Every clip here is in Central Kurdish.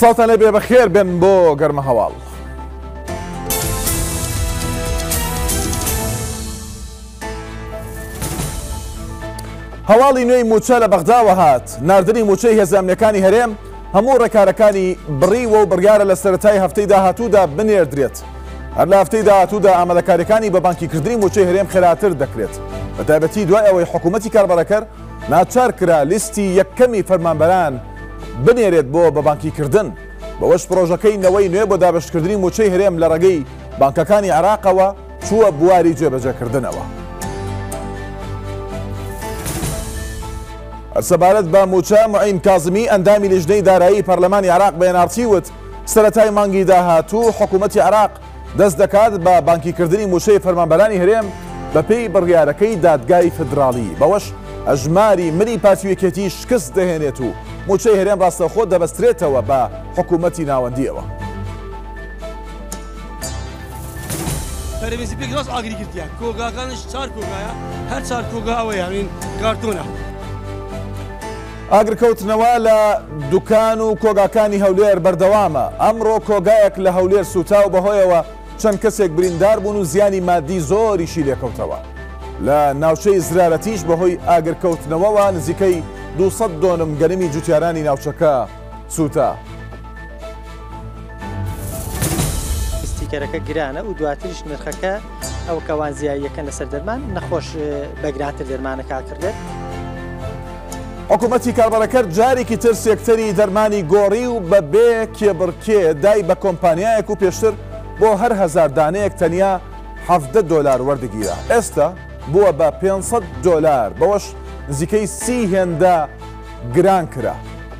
سڵتان لە بێ بەخێر بن بۆ گەرمە هەواڵ. هەواڵی نوێی موچە لە بەغداوە هات نردنی موچەی هێزانامەکانی هەرێم هەموو ڕێکارەکانی بڕیوە و بڕیاە لە سەتای هەفتەی داهاتوودا بنێردرێت هەر لە هەفتەی داهاتوودا ئامادەکاریەکانی بە بانکیکردنی موچەی هەرێم خێراتر دەکرێت بەتابەتی دوای ئەوەی حکوومەتتی کاربارەکەر ناچار کرا لیستی یەکەمی فەرمانبەران بنێرێت بۆ بە بانکیکردن بەوەش پرۆژەکەی نەوەی نوێ بۆ دابشکردنی موچەی هەرێم لە ڕگەی بانکەکانی عراقەوە چووە بواری جێبەجەکردنەوە. سەبارەت بە موچە معین کازمی ئەندامی لیژنەی دارایی پەرلەمانی عراق بەێنارچی وت سەتای مانگی داهاتوو حکوومەتی عراق دەست دەکات بە بانکیکردنی موشەی فەرمانبەرانی هەرێم بە پێی بڕیارەکەی دادگای فدراڵی بەوەش ئەژماری ملی پاسویەکەتی شکست دەهێنێت و موچەی هەرێن ڕاستەخۆ دەبەسترێتەوە بە حکوومەتی ناوەندیەوە. پەرویزی پێگرۆست ئاگریگرتیە کۆگاکانش چار کۆگایە هەر چار کۆگاوە یامین کارتۆنە. ئاگرکەوتنەوە لە دوکان و کۆگاکانی هەولێر بەردەوامە ئەمڕۆ کۆگایەک لە هەولێر سوتاو بەهۆیەوە چەند کەسێک بریندار بوون و زیانی مادی زۆریشی لێکەوتەوە لە ناوچەی زرارەتیش بەهۆی ئاگرکەوتنەوەوە نزیکەی دووسە دۆنم گەرمی جوتیارانی ناوچەکە سووتە. ئیسیکەرەکە گرانە و دواتریش نرخەکە ئەو کەوانزیاییەکە لەسەر دەرمان نەخۆش بەگراتر دەرمانە کاکردێت. حکوومەتی کاربارەکە جارێکی تر سێکتەری دەرمانی گۆڕی و بە بێ کێبڕکێ دای بە کۆمپانیایەک و پێشتر بۆ هەر هزار دانەیەک تەنیا 7 دلار وەردەگیرە ئێستا بووە بە 500 دلار بەوەش نزیکەی سی هێندا گران کرا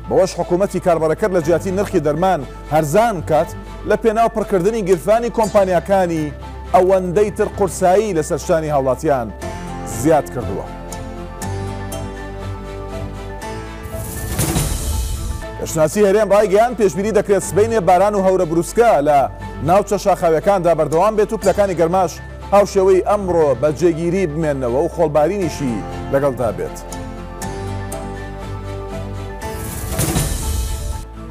بەوەش حکوومەتی کاربارەکەر لە جیاتی نرخی دەرمان هەرزان کات لە پێناو پڕکردنی گرفانی کۆمپانیەکانی ئەوەندەی تر قورسایی لە سەرشانی هاوڵاتیان زیاد کردووە. شناسی هەرێن ڕایگەیان پێشبیری دەکرێت سبینێ باران و هەورە بروسکە لە ناوچە شاخاوەکاندا بەردەوام بێت و پلەکانی گەرماش هاوشێوەی ئەمڕۆ بە جێگیری بمێنەوە و خۆڵبارینیشی لەگەڵ دابێت.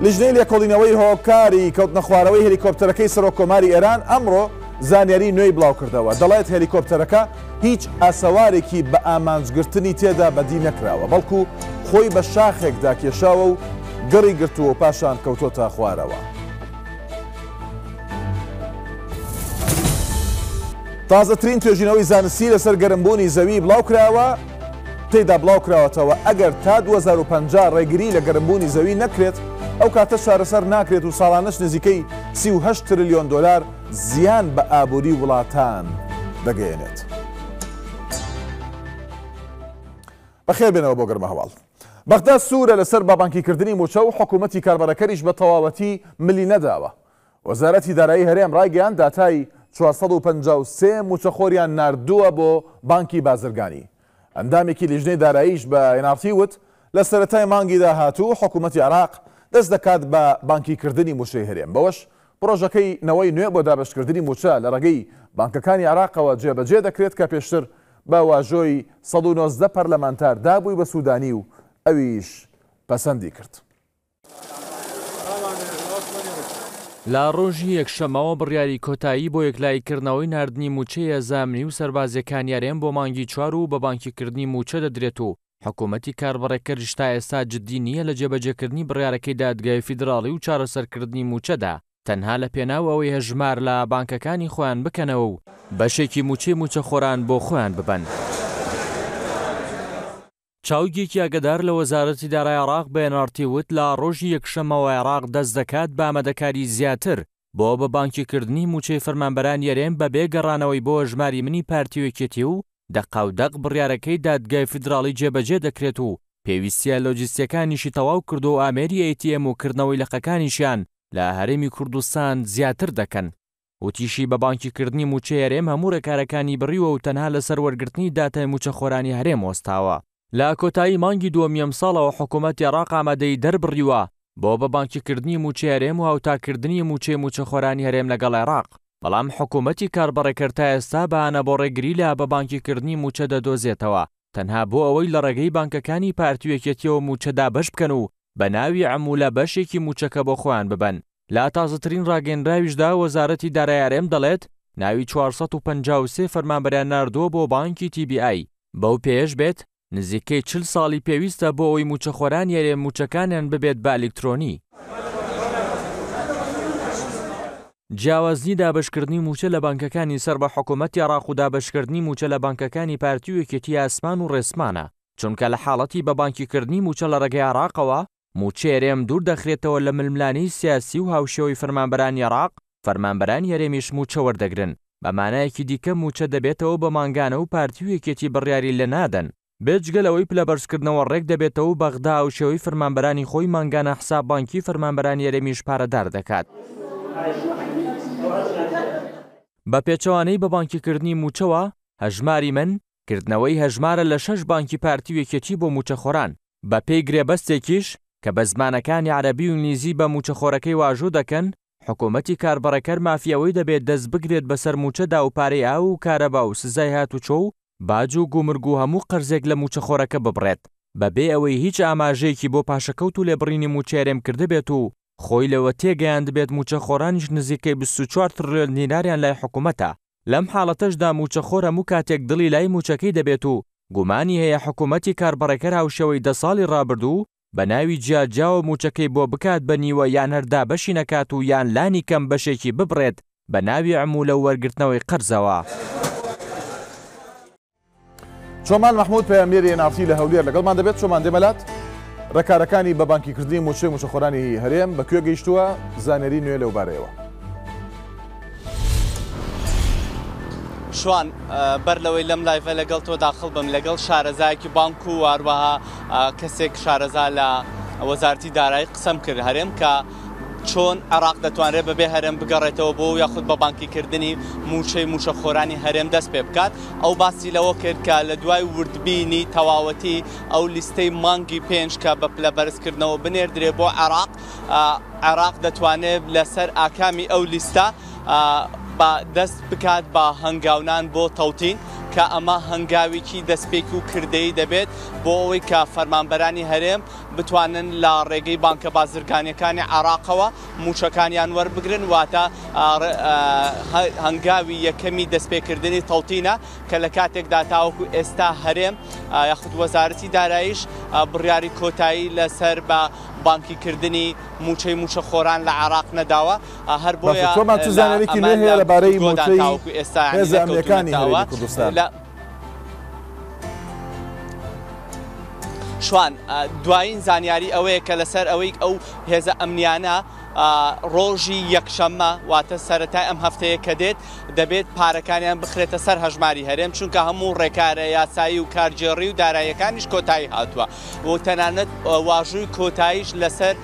لیژنەی لێکۆڵینەوەی هۆکاری کەوت نەخوارەوەی هلیکۆپتەرەکەی سەرۆ کۆماری ئێران ئەمڕۆ زانیاری نوێی بڵاو کردەوە دەڵێت هلیکۆپتەرەکە هیچ ئاسەوارێکی بە ئامانجگرتنی تێدا بەدی نەکراوە بەڵکو خۆی بە شاخێکدا کێشاوە و گەڕی گرتووە پاشان کەوتۆ تا خوارەوە. تازەترین توێژینەوەی زانستی لەسەر گەرمبوونی زەوی بڵاو کراوە تێدا بڵاوکراوەتەوە ئەگەر تا 2050 ڕێگری لە گەرمبوونی زەوی نەکرێت ئەو کاتە شارەسەر ناکرێت و ساڵانش نزیکەی 38 تریلیۆن دلار زیان بە ئابووری وڵاتان دەگەێنێت. بەخێر بێنەوە بۆ گەرممە هەواڵ. بەغدا سوورە لەسەر بابانکیکردنی موچە و حکوومەتتی کاربارەکەریش بە تەواوەتی ملی نەداوە. وەزارەتی دارایی هەرێم ڕایگەیان داتایی 453 موچەخۆریان نردووە بۆ بانکی بازرگانی. ئەندامێکی لیژنەی داراییش بە ئێنافتی وت لە سەتای مانگی داهاتوو حکوومەتتی عراق دەست دەکات بە بانکیکردنی موشەی هەرێم بەوەش پرۆژەکەی نەوەی نوێ بۆ دابشکردنی موچە لە ڕگەی بانکەکانی عراقەوە جێبەجێ دەکرێت کە پێشتر بە واژۆی 19 پەرلەمانتار دابووی بە سوودانی و ئەویش پەسەندی کرد. لا ڕۆژی یەکشەمەوە بڕیاری کۆتایی بۆ یەکلایکردنەوەی نردنی موچەیە زامنی و سربازەکان یاریان بۆ مانگی چوار و بە بانکیکردنی موچە دەدرێت و حکوومەتی کاربڕێکەرش تا ئێستا جددی نییە لە جێبەجێکردنی بڕیارەکەی دادگای فیدراڵی و چارەسەرکردنی موچەدا تەنها لە پێناوەوەی هەژمار لە بانکەکانی خۆیان بکەنەوە و بەشێکی موچەی موچە خۆران بۆ خۆیان ببەن. چاوگێکی ئەگەدار لە وەزارەتی دارای عراق بەێنارتی وت لە ڕۆژی یەکشەمەوە عێراق دەست دەکات بامەدەکاری زیاتر بۆ بە بانکیکردنی موچەی فەرمانبەران یەرێن بە بێگەڕانەوەی بۆ ژماری منی پارتیوەکێتی و دەقاودەق بڕیارەکەی دادگای فدراڵی جێبەجێ دەکرێت و پێویستە لۆجیستەکانیشی تەواو کرد و ئامێری ئەتیM و کردنەوەی لەقەکانیشیان لە هەرێمی کوردستان زیاتر دەکەن وتیشی بە بانکیکردنی موچەیەرێم هەموو ڕێکارەکانی بڕیوە و تەنها لە سەر وەرگرتنی داتای موچەخۆرانی هەرێم وەستاوە لا کۆتایی مانگی دووەمیەم ساڵەوە حکوومەت عێراق ئامادەی دەربڕیوە بۆ بە بانکیکردنی موچە هەرێم و هاوتاکردنی موچێ موچەخۆرانی هەرێم لەگەڵ عێراق بەڵام حکوومەتی کاربڕێکرد تا ئێستا بەهانە بۆ ڕێگری لە بە بانکیکردنی موچە دەدۆزێتەوە تەنها بۆ ئەوەی لە ڕێگەی بانکەکانی پارتوێکێتیەوە موچەدا بەش بکەن و بە ناوی عمولە بەشێکی موچەکە بۆ خۆیان ببن لا تازترین ڕاگەنراویشدا وەزارەتی دارایارێم دەڵێت ناوی 453 فەرمانبەریان نردووە بۆ بانکی TBI بەو پێش بێت نزیکەی چل ساڵی پێویستە بۆ ئەوی موچەخۆران یارێ موچەکانیان ببێت بە ئەلکترۆنی. جیاوازنی دابشکردنی موچە لە بانکەکانی سەر بە حکوومەتی عراق و دابشکردنی موچە لە بانکەکانی پارتیوەکێتی ئاسمان و ڕێسمانە چونکە لە حاڵەتی بە بانکیکردنی موچە لە ڕێگەی عراقەوە موچێرێم دوور دەخرێتەوە لە ململانی سیاسی و هاوشێەوەی فەرمانبەرانی عراق فەرمانبەران یارێمیش موچە وەردەگرن بەمانایەکی دیکە موچە دەبێتەوە بە مانگانە و پارتیوەکێتی بڕیاری لە نادەن بێجگە لەوەی پلە بەرزکردنەوە ڕێک دەبێتەوە و بەغدا و شێوەی فەرمانبەرانی خۆی مانگانە حساب بانکی فەرمانبەران یەرەمیش پارەدار دەکات. بە پێچەوانەی بە بانکیکردنی موچەوە هەژماری من کردنەوەی هەژمارە لە شەش بانکی پارتی وێکێتی بۆ موچەخۆران بە پێی گرێبەستێکیش کە بە زمانەکانی عربی و نیزی بە موچەخۆرەکەی واژوو دەکەن حکوومەتی کاربڕەکەر مافیەوەی دەبێت دەست بگرێت بەسەر موچەدا و پارەی ئا و کارەبا و سزای هاتوچۆ و باج و گومرگ و هەموو قەرزێک لە موچەخۆرەکە ببڕێت بەبێ ئەوەی هیچ ئاماژەیەکی بۆ پاشەکەوت و لێبڕینی موچێرێم کرده بێت و خۆی لەوە تێگەیاند بێت موچەخۆرانیش نزیکەی 24 تریۆن دیناریان لای حکوومەتە لەم حاڵەتەشدا موچەخۆرە موو کاتێک دڵی لای موچەکەی دەبێت و گومانی هەیە حکوومەتی کاربڕەکە هاوشەوەی دە ساڵی ڕابردوو بە ناوی جیاجاوە موچەکەی بۆ بکات بە نیوە یان هەردا بەشی نەکات و یان لانی کەم بەشێکی ببڕێت بە ناوی عموو لە وەرگرتنەوەی قەرزەوە. چۆمان مححمود پەیامێری نافتی لە هەولێر لەگەڵمان دەبێت چۆمان دەمەلات ڕێکارەکانی بە بانکیکردنی موچەی موچەخۆرانی هەرێم بە کوێ گەیشتووە زانەری نوێ لەوبارەیەوە. شوان بەر لەوەی لەم لایڤە لەگەڵ تۆ داخل بم لەگەڵ شارەزایکی بانک و واروەها کەسێک شارەزا لە وەزارتی دارایی قسەم کرد هەرێم کە چۆن عراق دەتوانێت بەبێ هەرم بگەڕێتەوە بۆ یاخود بە بانکیکردنی موچەی موشەخۆرانی هەرێم دەست پێ بکات ئەو باسی لەوە کرد کە لە دوای وردبینی تەواوەتی ئەو لیستەی مانگی پێنج کە بە پلە بەرزکردنەوە بنێردرێ بۆ عراق عراق دەتوانێت لەسەر ئاکامی ئەو لیستە دەست بکات بە هەنگاونان بۆ تەوتین کە ئەمە هەنگاوێکی دەستپێک و کردەی دەبێت بۆ ئەوەی کە فەرمانبەرانی هەرێم بتوانن لە ڕێگەی بانکە بازرگانیەکانی عراقەوە موچەکانیان وەربگرن واتە هەنگاوی یەکەمی دەستپێکردنی تەوتینە کە لە کاتێکدا تاوەکو ئێستا هەرێم یاخود وەزارەتی دارایش بڕیاری کۆتایی لەسەر بە بانکیکردنی موچەی موچە خۆران لە عراق نەداوە هەر بۆمان توزانێکی نوێ هەیە لەبارەی مۆداکو ئێستا هێزانەکانی هەوە کوردستان. شوان دوایین زانیاری ئەوەیە کە لەسەر ئەوەی ئەو هێزە ئەمنیانە ڕۆژی یەکشەممە واتە سەرەتای ئەم هەفتەیە کە دێت دەبێت پارەکانیان بخرێتە سەر هەژماری هەرێم چونکە هەموو ڕێکارە یاسایی و کارجێڕی و داراییەکانیش کۆتایی هاتووە بۆ تەنانەت واژووی کۆتاییش لەسەر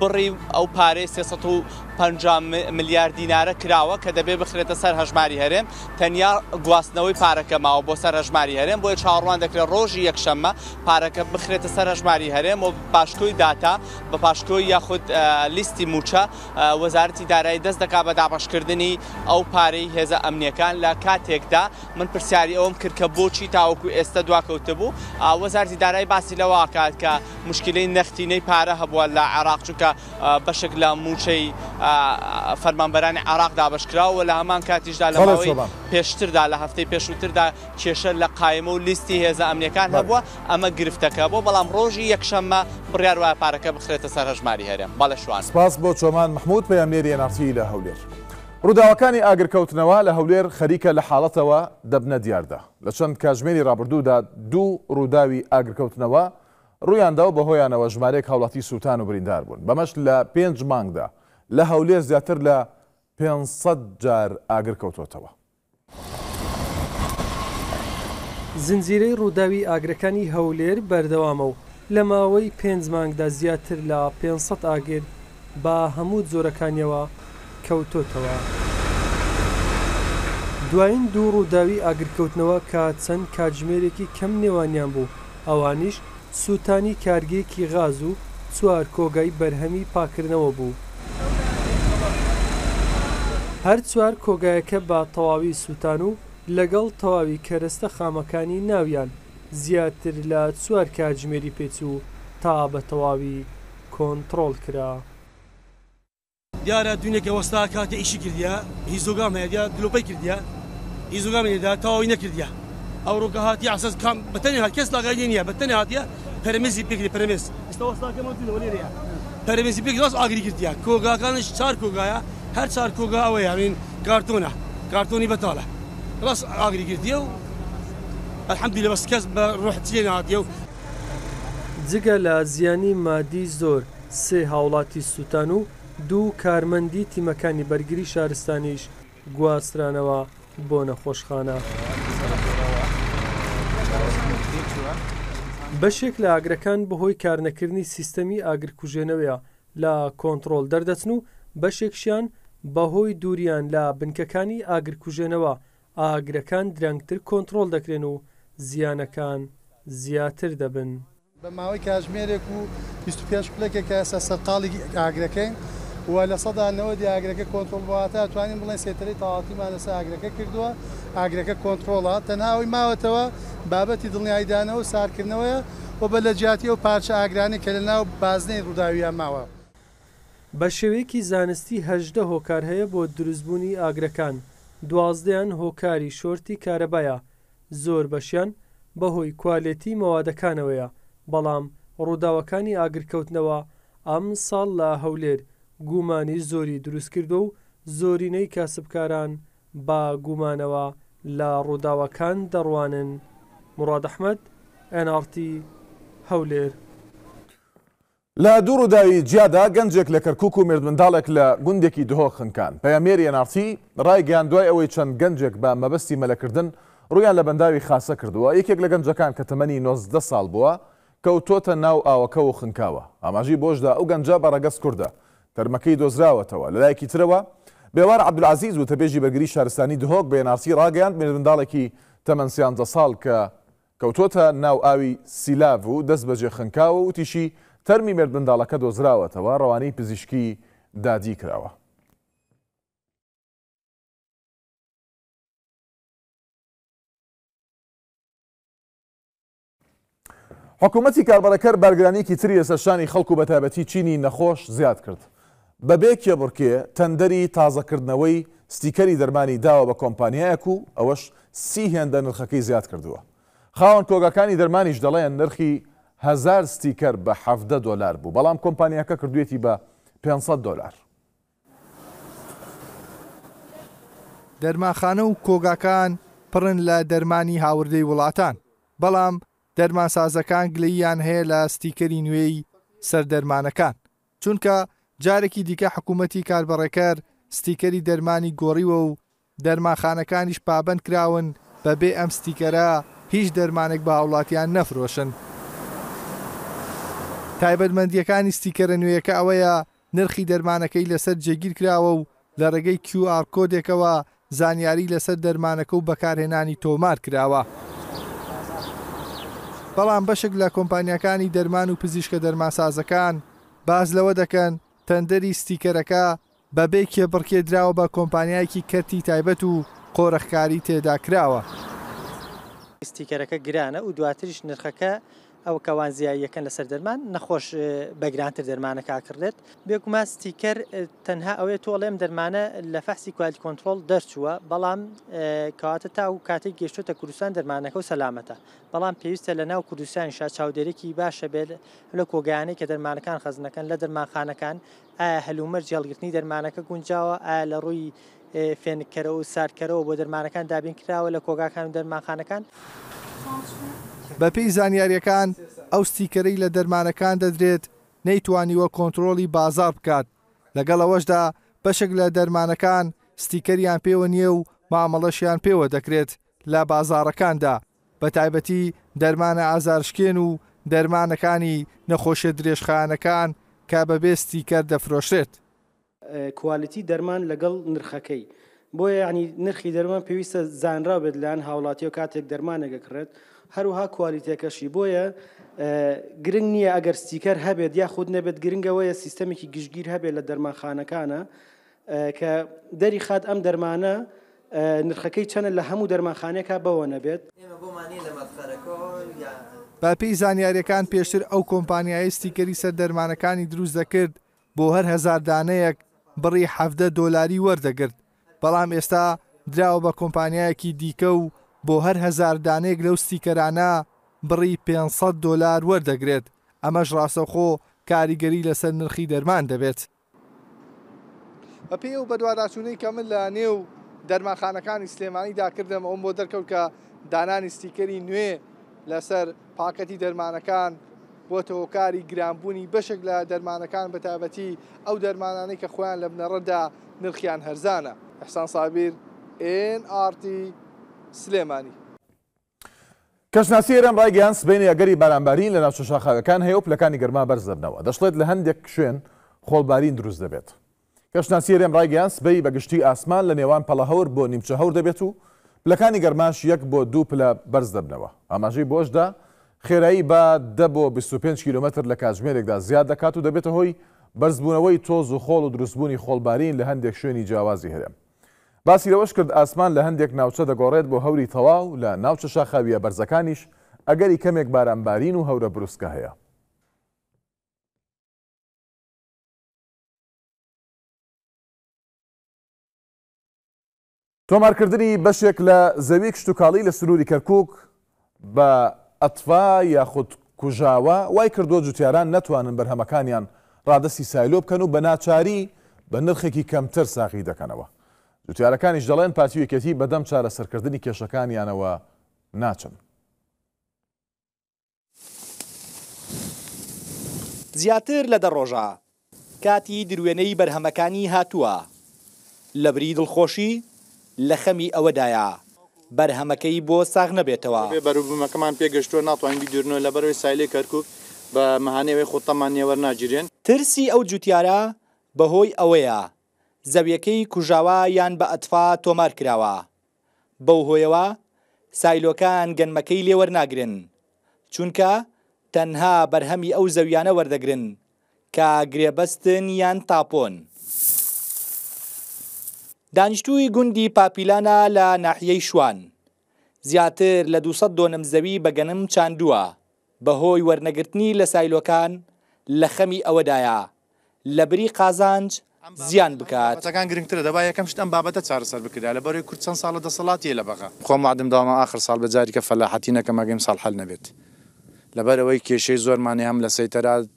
بڕی ئەو پارەی 350 میلیارد دینارە کراوە کە دەبێ بخرێتە سەر هەژماری هەرێم تەنیا گواستنەوەی پارەکەماوە بۆ سەر هەژماری هەرێم بۆیە چاڕوان دەکرێت ڕۆژی یەکشەممە پارەکە بخرێتە سەر هەژماری هەرێم و پاشکۆی داتا بە پاشکۆی یاخود لیستی موچە وەزارتی دارایی دەست دەکا بە دابشکردنی ئەو پارەی هێزە ئەمنیەکان لە کاتێکدا من پرسیاری ئەوم کرد کە بۆچی تاوەکو ئێستا دواکەوتە بوو وەزارتی دارایی باسی لەوە کات کە مشکلەی نەختینەی پارە هەبووە لە عراق چونکە کە بەشێک لە موچەی فەرمانبەرانی عراقدا بەشکراوە لە هەمان کاتیشدا لەەوەی پێشتردا لە هەفتەی پێشووتردا کێشە لە قایمە و لیستی هێز ئەمریکان هەبووە ئەمە گرفتەکە بۆ بەڵام ڕۆژی یەکشەممە بڕیار وای پارەکە بخرێتە سەر هەژماری هەرێم بەڵەشوان سپاس بۆ چۆمان محمود پەیامێری نارتی لە هەولێر. ڕووداوەکانی ئاگرکەوتنەوە لە هەولێر خەریکە لە حاڵەتەوە دەبنە دیاردە لە چەند کاژمێری رابرردوودا دوو ڕووداوی ئاگرکەوتنەوە ڕوویانداوە بە هۆیانەوە ژمارەیەک هاوڵاتی سووتان و بریندار بوون بەمەش لە پێنج مانگدا لە هەولێر زیاتر لە 500 جار ئاگر کەوتۆتەوە. زنجیرەی ڕووداوی ئاگرەکانی هەولێر بەردەوامە و لە ماوەی پێنج مانگدا زیاتر لە 500 ئاگر با هەموو زۆرەکانیەوە کەوتۆتەوە. دوایین دوو ڕووداوی ئاگرکەوتنەوە کە چەند کاتژمێرێکی کەم نێوانیان بوو ئەوانیش سووتانی کارگەیەکی غاز و چوار کۆگای بەرهەمی پاکردنەوە بوو هەر چوار کۆگایەکە با تەواوی سووتان و لەگەڵ تەواوی کەرەستە خامەکانی ناویان زیاتر لە چوار کاتژمێری پێچ و تا بە تەواوی کۆنتترۆل کرا. دیارە دوینێکی وەستا کاتە ئیشی کردیا هیزۆگام هەیە دلوپەی کردیا هیزۆگام هێدا تەواوی نەکردیا ئەوروکە هاتی عسەز کام بەتەنی هەرکەس لاگەی نیە بەتەنی هااتە پەرمێزی پێکری پەرمێز پەرمێزی پێک ڕاست ئاگری کردیا کۆگاکانش چار کۆگایە هەر چار کۆگا ئەوە یامین کارتۆنە کارتۆنی بەتاە ڕاست ئاگری کردیە و ئەحەمدی لە بەس کەس بە ڕحتیە هااتە و جگە لە زیانی مادی زۆر سێ هاوڵاتی سووتان و دوو کارمەندی تیمەکانی بەرگری شارستانیش گواسترانەوە بۆ نەخۆشخانە. بەشێک لە ئاگرەکان بەهۆی کارنەکردنی سیستەمی ئاگرکوژێنەوەیە لە کۆنتترۆل دەردەچن و بەشێکشیان بەهۆی دووران لە بنکەکانی ئاگرکوژێنەوە ئاگرەکان درەنگتر کۆنتترۆل دەکرێن و زیانەکان زیاتر دەبن. بە ماوەی کاژمێرێک و 25 پلەکێک ئەسا سەرقاڵی ئاگرەکەین و لە سەدا نەوە دیاگرەکە کۆنتۆل بواتە توانین بڵێن سێتەری تاڵاتیمان لەسە ئاگرەکە کردووە ئاگرەکە کۆنتترۆڵە تەناوی ماوەتەوە بابەتی دڵنیایدانەوە و سارکردنەوەە بۆ بە لە جیاتی و پارچە ئاگرانی کە لە ناو بازنەی ڕووداویان ماوە. بە شێوەیەکی زانستی هەژدە هۆکار هەیە بۆ دروستبوونی ئاگرەکان دوازدەیان هۆکاری شۆرتی کارەبایە زۆر بەشیان بەهۆی کوالێتی مەوادەکانەوەیە بەڵام ڕووداوەکانی ئاگرکەوتنەوە ئەم ساڵ لە هەولێر گومانی زۆری دروست کردو و زۆرینەی کاسبکاران با گومانەوە لە ڕووداوەکان دەڕوانن مرادەحمد NRT هەولێر. لە دوور و داوی جیادا گەنجێک لە کەرکک و مردمنداڵێک لە گوندێکی دهۆخنکان پەیامێری نارتی ڕایگەیان دوای ئەوەی چەند گەنجێک بە مەبەستی مەلەکردن ڕویان لە بەنداوی خاسە کردووە یەکێک لە گەنجەکان کە تەمەنی 19 ساڵ بووە کەوتۆتە ناو ئاوەکە و خنکاوە ئاماژی بۆشدا ئەو گەنج بە ڕەگەس کووردە تەرمەکەی دۆزراوەتەوە لەلایەکی ترەوە بێوار عبدعزیز و تەبێژی بەگری شارستانی دهۆک بێناسی ڕاگەیان من منداڵێکی تەمەسییانزە ساڵ کە کەوتۆتە ناو ئاوی سیلاو و دەست بەجێ خنکاوە و تیشی تەرمی مرد منداڵەکە دۆزراوەتەوە ڕەوانەی پزیشکی دادی کراوە. حکوومەتی کاربارەکەر بارگرانیکی تری ئێسەشانی خەڵکو بەتابەتی چینی نەخۆش زیاد کرد. بەبێ کێبڕکێ تەندەری تازەکردنەوەی ستیکەری دەرمانی داوە بە کۆمپانیایەک و ئەوەش سی هێندە نرخەکەی زیاد کردووە. خاوەن کۆگەکانی دەرمانیش دەڵێن نرخی هزار ستیکەر بە ح دلار بوو بەڵام کۆمپانیەکە کردوێتی بە 500 دلار. دەرماخانە و کۆگاکان پڕن لە دەرمانی هاوردەی وڵاتان بەڵام دەرمانسازەکان گلەییان هەیە لە ستیکەری نوێی سەردەرمانەکان چونکە جارێکی دیکە حکوومەتی کاربڕێکەر ستیکەری دەرمانی گۆڕیوە و دەرماخانەکانیش پابند کراون بەبێ ئەم ستیکەرە هیچ دەرمانێک بە هاوڵاتیان نەفرۆشن. تایبەتمەندیەکانی ستیکەرە نوێیەکە ئەوەیە نرخی دەرمانەکەی لەسەر جێگیر کراوە و لە ڕێگەی QR کۆدێکەوە زانیاری لەسەر دەرمانەکە و بەکارهێنانی تۆمار کراوە. بەڵام بەشک لە کۆمپانیەکانی دەرمان و پزیشکە دەرماسازەکان باز لەوە دەکەن تەندەری ستیکەرەکە بەبێ کێبڕکێدراوە بە کۆمپانیایکی کەتی تایبەت و قۆرەخکاری تێدا کراوە. ستیکەرەکە گرانە و دواتریش نرخەکە ئەو کەوان زیاییەکەن لەسەر دەرمان نەخۆش بەگرانتر دەرمانەکە کردێت بێکوما ستیکەر تەنها ئەوەیە تۆڵێم دەرمانە لە فەحسی کوال کۆنتترۆل دەرچووە بەڵام کەواتە تا و کاتێک گەشتوتە کوردستان دەرمانەکە و سەلامەتە بەڵام پێویستە لە ناو کوردستان شا چاودێرەی باشە بێت لە کۆگیانی کە دەرمانەکان خەزنەکەن لە دەرمانخانەکان ئایا هەلومەر جێڵگرتنی دەرمانەکە گونجاوە ئایا لە ڕووی فێنکەرەوە و سارکەرەوە بۆ دەرمانەکان دابین کراوە لە کۆگاکان و دەرمانخانەکان. بە پێی زانیاریەکان ئەو ستیکەرەی لە دەرمانەکان دەدرێت نەیتوانیوە کۆنتترۆلی بازار بکات لەگەڵ ئەوەشدا بەشێک لە دەرمانەکان ستیکەریان پێوە نییە و مامەڵەشیان پێوە دەکرێت لە بازارەکاندا بە تایبەتی دەرمانە ئازارشکێن و دەرمانەکانی نەخۆشە درێژخانەکان کە بە بێستی کەر دەفرۆشێت کوالیتی دەرمان لەگەڵ نرخەکەی بۆیە ینی نرخی دەرمان پێویستە زانرا بێت لاەن هاوڵاتیەوە کاتێک دەرمانەگەکڕێت هەروها کوالیتەکەشی بۆیە گرنگ نییە ئەگەر ستیکەر هەبێت یا خود نەبێت گرنگەوەیە سیستەمێکی گشتگیر هەبێت لە دەرمانخانەکانە کە دەری خات ئەم دەرمانە نرخەکەی چەنە لە هەموو دەرمانخانێکا بەوە نەبێت باپی زانیاریەکان پێشتر ئەو کۆمپانیایی ستیکەری سەر دەرمانەکانی دروست دەکرد بۆ هەر هەزاردانەیەک بڕی حەفدە دۆلاری وەردەگرت بەڵام ئێستا دراوە بە کۆمپانیایەکی دیکە و بۆ هەر هزار دانێک لەو ستیکەرانە بڕی 500 دلار وەردەگرێت ئەمەش ڕاستەخۆ کاریگەری لەسەر نرخی دەرمان دەبێت. بە پێی و بەدواداچوونەی کە من لە نێو دەرماخانەکانی سلێمانیدا کردم ئەوم بۆ دەرکەوت کە دانانی ستیکەری نوێ لەسەر پاکەتی دەرمانەکان بۆ تۆکاری گرانبوونی بەشێک لە دەرمانەکان بەتابەتی ئەو دەرمانانەی کە خۆیان لە بنەڕەدا نرخیان هەرزانە. حسان سابیر NRT سلێمانی. کەشناسی ئێران ڕایگەیان سبینی ئەگەری بارانباری لە ناوچە شاخاوەکان هەیە و پلەکانی گەرما بەرز دەبنەوە دەشڵێت لە هەندێک شوێن خۆڵبارین دروست دەبێت. کەشناسی ئێرێم ڕایگەیان سبەی بەگشتی ئاسمان لە نێوان پەڵەهور بۆ نیمچە هەور دەبێت و پلەکانی گەرماش یەک بۆ دوو پلە بەرز دەبنەوە. ئاماژەی بۆشدا خێرایی بە دە بۆ 25 کیلومتر لە کاتژمێرێکدا زیاد دەکات و دەبێتە هۆی بەرزبوونەوەی تۆز و خۆڵ و دروستبوونی خۆڵبارین لە هەندێک شوێنی جیاوازی هەرێم. باسی لەوەش کرد ئاسمان لە هەندێک ناوچە دەگۆڕێت بۆ هەوری تەواو لە ناوچە شاخاویە بەرزەکانیش ئەگەری کەمێک بارانبارین و هەورە بروسکە هەیە. تۆمارکردنی بەشێک لە زەوی کشتتوکاڵی لە سروری کەرکک بە ئەتفا یاخود کوژاوە وای کردووە جوتیاران نتوانن بەرهەمەکانیان ڕادەسی سایلۆ بکەن و بە ناچاری بە نرخێکی کەمتر ساغی دەکەنەوە. جوتیارەکانیش دەڵێن پاتیوەکەتی بەدەم چارە سەرکردنی کێشەکانیانەوە ناچن. زیاتر لە دەڕۆژە کاتی دروێنەی بەرهەمەکانی هاتووە لە بری دڵخۆشی لە خەمی ئەوەدایە بەرهەمەکەی بۆ ساغ نەبێتەوە بەروبوومەکەمان پێگەشتوە ناتوانین بیگرنەوە لە بەرەوەی سایلی کەرکک بە مەهانەوەی خۆتەمان نێوەەر ناگیرێن ترسی ئەو جوتیارە بەهۆی ئەوەیە زەویەکەی کوژاوا یان بە ئەتفا تۆمار کراوە بەو هۆیەوە سایلۆکان گەنمەکەی لێوەرناگرن چونکە تەنها بەرهەمی ئەو زەویانە وەردەگرن کە گرێبەستن یان تاپۆن دانیشتووی گوندی پاپیلانە لە ناحیەی شوان زیاتر لە 200 دۆنم زەوی بەگەنم چاندووە بەهۆی وەرنەگرتنی لە سایلۆکان لە خەمی ئەوەدایە لە بری قازانج زیان بکات تەکان گرنگترە دەبا یەکەم شت ئەم بابەتە چارەسەر بکرا لە بەرەوەی کورد چەند ساڵە دەسەڵاتی لە بەغا خۆم عدم داوامە آخر ساڵ بەجاری کە فەلاحەتینەکە مەگەیم ساڵ حل نەبێت لەبەرەوەی کێشەی زۆرمانی هەم لە سەیتەرات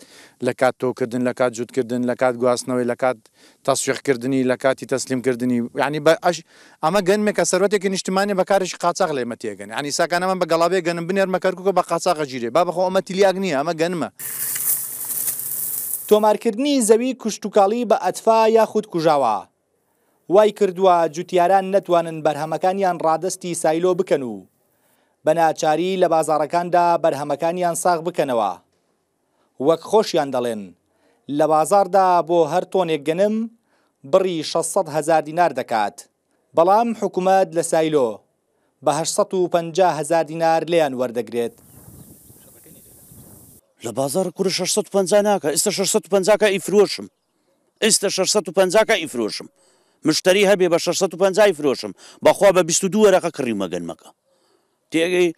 لە کات تۆکردن لە کات جووتکردن لە کات گواستنەوەی لە کات تاسوێخکردنی لە کاتی تەسلیمکردنی ینی بەش ئەمە گەنمێکە سەرەتێکی نیشتمانی بەکارش قاچاق لێمە تێگەن ینی ساکانەمە بە گەڵابێ گەنم بنێرمەکەرککە بە قاچاقە ژیرێ با بەخۆ ئەمە تیلیاگ نییە ئەمە گەنمە. تۆمارکردنی زەوی کوشتتوکاڵی بە ئەتفا یاخود کوژاوە وای کردووە جوتیاران نەتوانن بەرهەمەکانیان ڕادستی سایلۆ بکەن و بەناچاری لە بازارەکاندا بەرهەمەکانیان ساغ بکەنەوە وەک خۆشیان دەڵێن لە بازاردا بۆ هەر تۆنێک گەنم بڕی 600 هزار دینار دەکات بەڵام حکوومەت لە سایلۆ بە 1950 هزار دینار لیان وەردەگرێت لە بازار کوور 650 ناکە ئستا 650کە ئیفرۆشم ئستا 650کە ئیفرۆشم مشتری هەبێ بە 650 فرۆشم بەخوا بە 22 ەرەقە کڕیمەگەنمەکە تێگەی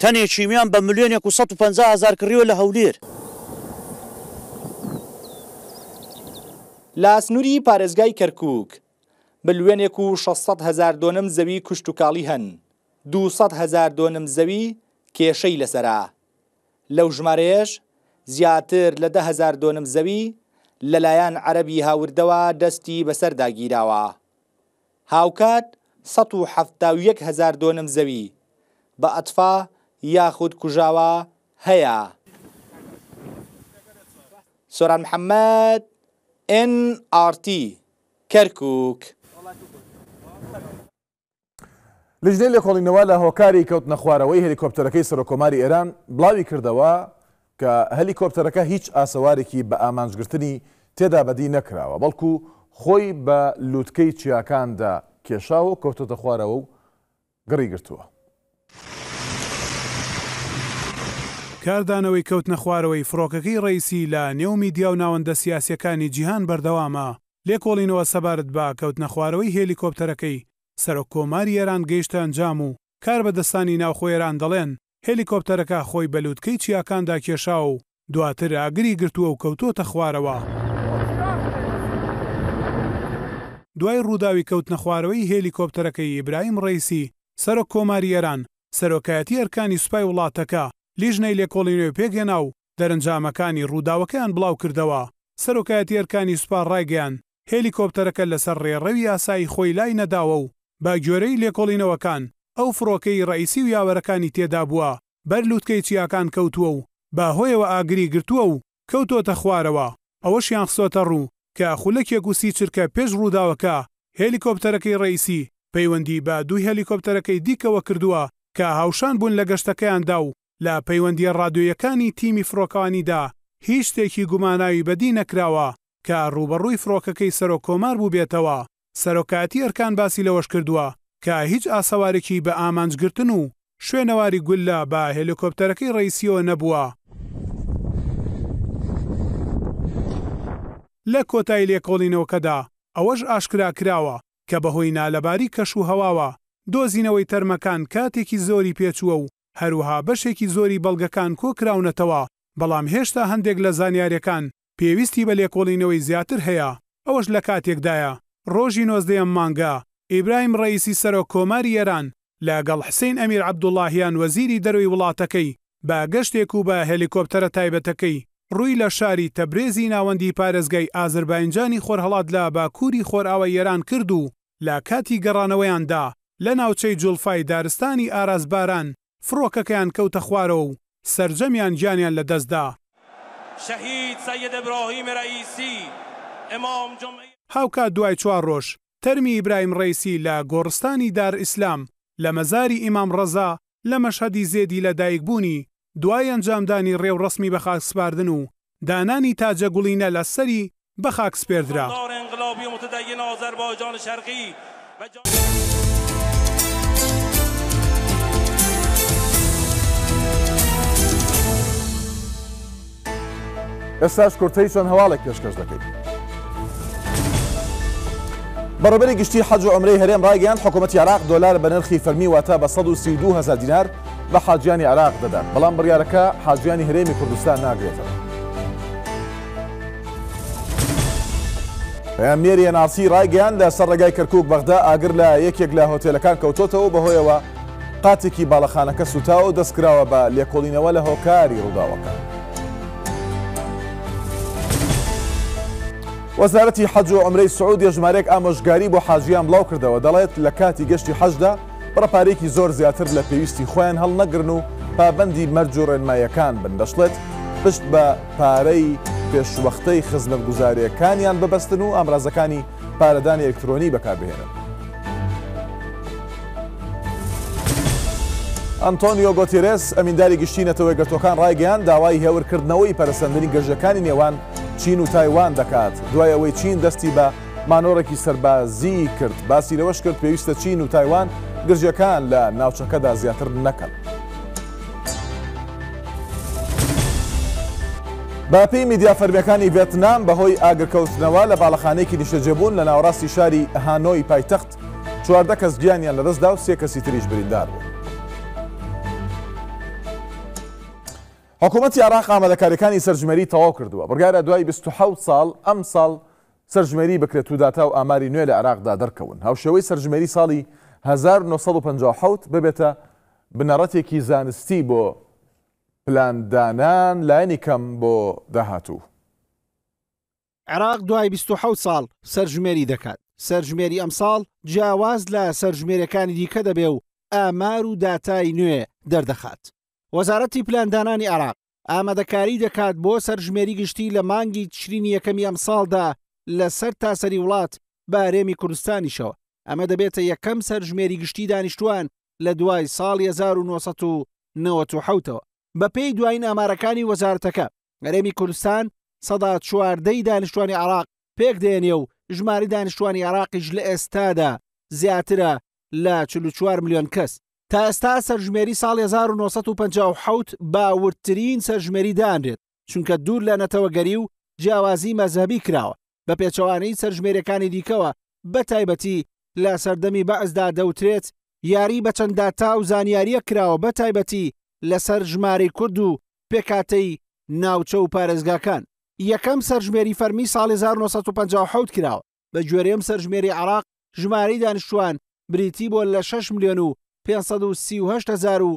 تەنێ چیمیان بە ملیۆنێک و 150 هزار کڕیوە لە هەولێر لاسنووری پارێزگای کەرکک بلوێنێک و 600 هزار دۆنم زەوی کوشتتوکاڵی هەن 200 هزار دۆنم زەوی کێشەی لەسرە لەو ژمارەیەش زیاتر لە دههزار دۆنم زەوی لەلایەن عەربی هاوردەوە دەستی بەسەر داگیراوە. هاوکات 1970هزار دۆنم زەوی بە ئەتفا یاخود کوژاوە هەیە. سۆران محەممەد NRT کەرکک. لەژدە لە کۆڵینەوە لە هۆکاری کەوت نەخوارەوەی هلیکۆپتەرەکەی سەرۆکۆماری ئێران بڵاوی کردەوە کە هەلیکۆپتەرەکە هیچ ئاسەوارێکی بە ئامانجگرتنی تێدا بەدی نەکراوە بەڵکو خۆی بە لووتکەی چیاکاندا کێشاوە کەوتۆتە خوارەوە و گەڕی گرتووە. کاردانەوەی کەوت نەخوارەوەی فڕۆکەکەی ڕیسی لە نێومیدیا و ناوەندە سیاسەکانی جیهان بەردەوامە لێکۆڵینەوە سەبارەت بە کەوت نەخوارەوەی هێلیکۆپتەرەکەی سەرۆکۆماری ئێران گەیشتە ئەنجام و کار بەدەستانی ناوخۆێران دەڵێن هێلیکۆپتەرەکە خۆی بەلووتکەی چیاکاندا کێشا و دواتر ئاگری گرتووە و کەوتۆتە خوارەوە. دوای ڕووداوی کەوت نەخواارەوەی هێلیکۆپتەرەکەی ئیبراهیم ڕیسی سەرۆک کۆماریێران سەرۆکایەتی ئەرکانی سوپای وڵاتەکە لیژنەی لێکۆڵینێ پێگەنا و دەرەنجامەکانی ڕووداوەکەیان بڵاو کردەوە سەرۆکایەتی ئەرکانی سوپا ڕایگەیان هێلیکۆپتەرەکە لەسەر ڕێڕەوی یاسایی خۆی لای نەداوە و با گوێرەی لێکۆڵینەوەکان ئەو فڕۆکەی ڕئیسی و یاوەرەکانی تێدا بووە بەر لووتکەی چیاکان کەوتووە و باهۆیەوە ئاگری گرتووە و کەوتۆتە خوارەوە ئەوە شیان خسۆتە ڕوو کە خولەکێک و سی چرکە پێش ڕووداوەکە هێلیکۆپتەرەکەی ڕئیسی پەیوەندی با دوو هەلیکۆپتەرەکەی دیکەوە کردووە کە هاوشان بوون لە گەشتەکەیاندا و لە پەیوەندی ڕادویەکانی تیمی فرۆکانیدا هیچ شتێکی گوماناوی بەدی نەکراوە کە ڕوبەڕووی فرۆکەکەی سەرۆ کۆمار بوو بێتەوە سەرۆکاتی ئەرکان باسی لەوەش کردووە کە هیچ ئاسەوارێکی بە ئامانجگرتن و شوێنەواری گوللا با هێلیکۆپتەرەکەی ڕیسیەوە نەبووە. لە کۆتایی لێکۆڵینەوەکەدا ئەوەش ئاشکرا کراوە کە بەهۆی نالەباری کەش و هەواوە دۆزینەوەی تەرمەکان کاتێکی زۆری پێچووە و هەروها بەشێکی زۆری بەڵگەکان کۆکراونەتەوە بەڵام هێشتا هەندێک لە زانیارەکان پێویستی بە لێکۆڵینەوەی زیاتر هەیە ئەوەش لە کاتێکدایە ڕۆژی نۆزدەیەم مانگا ئیبراهیم ڕئیسی سەرۆ کۆماری ئێران لەگەڵ حسین ئەمیر عبدوڵاهیان وەزیری دەروی وڵاتەکەی باگەشتێک و بە هێلیکۆپتەرە تایبەتەکەی ڕووی لە شاری تەبرێزی ناوەندی پارێزگای ئازربایجانی خۆرهڵات لە باکووری خۆرئاوە ئێران کرد و لا کاتی گەڕانەوەیاندا لە ناوچەی جولفای دارستانی ئارازباران فڕۆکەکەیان کەوتە خوارەوە و سرجەمیان گیانیان لەدەستدا شەهید سەد ئبراهیم ڕئیسی ئەمام جمعی هاوکات دوای چوار ڕۆژ تەرمی ئیبراهیم ڕیسی لە گۆڕستانی دار ئیسلام لە مەزاری ئیمام ڕەزا لە مەشهدی زێدی لە دایکبوونی دوای ئەنجامدانی ڕێو ڕسمی بە خاک سپاردن و دانانی تاجە گوڵینە لە سەری بە خاک سپێردرا. ئێستاش کورتەی چۆن هەواڵێک پێشکەش دەکەیت. بەڕبەری گشتی حەج و ئەمرەی هەرێم ڕایگەیان حکوومەتی عراق دلار بە نرخی فەرمی واتە بە 1970 دینار بە حاجیانی عراق دەدات بەڵام بڕیارەکە حاجیانی هەرێمی کوردستان ناگرێتەوە. پامێری ناسی ڕایگەیان لە سەر ڕێگای کەرکک بەغدا ئاگر لە یەکێک لە هۆتێلەکان کەوتۆتەوە بەهۆیەوە قاتێکی باڵەخانەکە سوتاوە دەستکراوە بە لێکۆڵینەوە لە هۆکاری ڕووداوەکە. وەزارەتی حەج و ئەمرەی سعودی ژمارێک ئامۆژگاری بۆ حاجیان بڵاو کردەوە دەڵێت لە کاتی گەشتی حەجدا ڕەپارێکی زۆر زیاتر لە پێویستی خۆیان هەڵنەگرن و پابندی مەرج و ڕێنمایەکان بن دەشڵێت پشت بە پارەی پێشوەختەی خزمەت گوزاریەکانیان ببەستن و ئامرازەکانی پارەدانی ئەلکترۆنی بەکاربهێنن. ئەنتۆنیۆ گۆتیرێس ئەمینداری گشتی نەتەوەی گەرتەکان ڕایگەیان داوای هێورکردنەوەی پەرسەندنی گەژەکانی نێوان چین و تایوان دەکات دوای ئەوەی چین دەستی بە مانۆڕێکی سەربازی کرد باسی لەوەش کرد پێویستە چین و تایوان گرژەکان لە ناوچەکەدا زیاتر نەکەن. باپی میدیافەرمیەکانی ڤێتنام بەهۆی ئاگرکەوتنەوە لە باڵەخانەیەکی نیشتەجێبوون لە ناوڕاستی شاری هانۆی پایتەخت چواردە کەس گیانیان لە دەستدا و سێ کەسی تریش بریندار بوو. حکوومەتی عراق ئامادەکاریەکانی سەرژمەری تەواو کردووە بڕگارە دوای 26 ساڵ ئەم ساڵ سەرژمەری بکرێت توداتا و ئاماری نوێ لە عراقدا دەرکەون هاوشەوەی سەرژمەری ساڵی 1950 ببێتە بنەڕەتێکی زانستی بۆ پلاندانان لایەنی کەم بۆ داهاتوو عراق دوای 26 ساڵ سەرژمێری دەکات سەرژمێری ئەمساڵ جیاواز لە سەرژمێرەکانی دیکە دەبێ و ئامار و داتای نوێ دەردەخات وەزارەتی پلاندانانی عراق ئامادەکاری دەکات بۆ سەرژمێری گشتی لە مانگی چرینی یەکەمی ئەم ساڵدا لەسەر تاسەری وڵات بارێمی کوردستانیشەوە ئەمە دەبێتە یەکەم سەرژمێری گشتی دانیشتوان لە دوای ساڵ 1990ەوە بە پێی دوایین ئامارەکانی وەزارتەکە گەرێمی کوردستان سەدا چواردەی دانیشتوانی عراق پێک دێنێ و ژماری دانیشتوانی عراقیش لە ئێستادا زیاترە لە 44 میلیۆن کەس تا ئێستا سەرژمێری ساڵ 1950 باورترین سەرژمێری دانرێت چونکە دوور لە نەتەوەگەری و جیاوازی مەذهبی کراوە بە پێچەوانەی سەرژمێرەکانی دیکەوە بە تایبەتی لە سەردەمی بەعزدا دەوترێت یاری بە چەندا تا و زانیاریە کراوە بە تایبەتی لەسەر ژمارەی کورد و پێکاتەی ناوچە و پارێزگاکان یەکەم سەرژمێری فەرمی ساڵ 1950 کراوە بە گوێرەم سەرژمێری عراق ژمارەی دانیشتوان بریتی بۆ لە 6 میلیۆن و 539